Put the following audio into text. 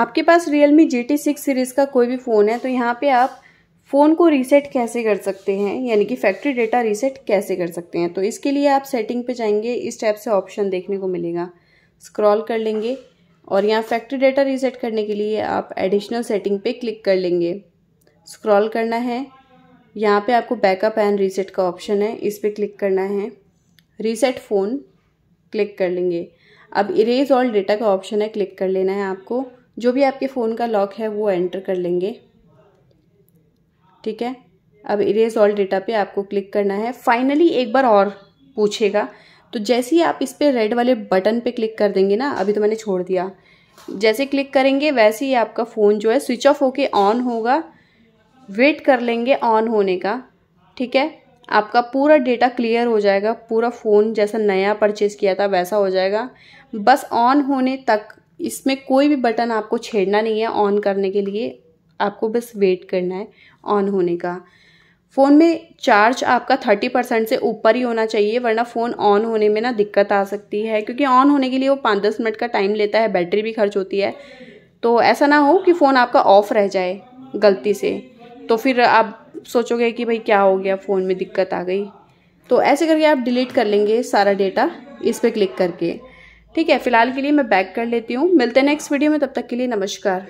आपके पास Realme G T six series का कोई भी फ़ोन है तो यहाँ पे आप फ़ोन को रीसेट कैसे कर सकते हैं यानी कि फैक्ट्री डेटा रीसेट कैसे कर सकते हैं तो इसके लिए आप सेटिंग पे जाएंगे इस टाइप से ऑप्शन देखने को मिलेगा स्क्रॉल कर लेंगे और यहाँ फैक्ट्री डेटा रीसेट करने के लिए आप एडिशनल सेटिंग पे क्लिक कर लेंगे स्क्रॉल करना है यहाँ पे आपको बैकअप एंड रीसेट का ऑप्शन है इस पर क्लिक करना है रीसेट फ़ोन क्लिक कर लेंगे अब इरेज ऑल डेटा का ऑप्शन है क्लिक कर लेना है आपको जो भी आपके फ़ोन का लॉक है वो एंटर कर लेंगे ठीक है अब इरेज ऑल डेटा पे आपको क्लिक करना है फाइनली एक बार और पूछेगा तो जैसे ही आप इस पर रेड वाले बटन पे क्लिक कर देंगे ना अभी तो मैंने छोड़ दिया जैसे क्लिक करेंगे वैसे ही आपका फ़ोन जो है स्विच ऑफ होके ऑन होगा वेट कर लेंगे ऑन होने का ठीक है आपका पूरा डेटा क्लियर हो जाएगा पूरा फ़ोन जैसा नया परचेज़ किया था वैसा हो जाएगा बस ऑन होने तक इसमें कोई भी बटन आपको छेड़ना नहीं है ऑन करने के लिए आपको बस वेट करना है ऑन होने का फ़ोन में चार्ज आपका थर्टी परसेंट से ऊपर ही होना चाहिए वरना फ़ोन ऑन होने में ना दिक्कत आ सकती है क्योंकि ऑन होने के लिए वो पाँच दस मिनट का टाइम लेता है बैटरी भी खर्च होती है तो ऐसा ना हो कि फ़ोन आपका ऑफ़ रह जाए गलती से तो फिर आप सोचोगे कि भाई क्या हो गया फ़ोन में दिक्कत आ गई तो ऐसे करके आप डिलीट कर लेंगे सारा डेटा इस पर क्लिक करके ठीक है फिलहाल के लिए मैं बैक कर लेती हूँ मिलते हैं नेक्स्ट वीडियो में तब तक के लिए नमस्कार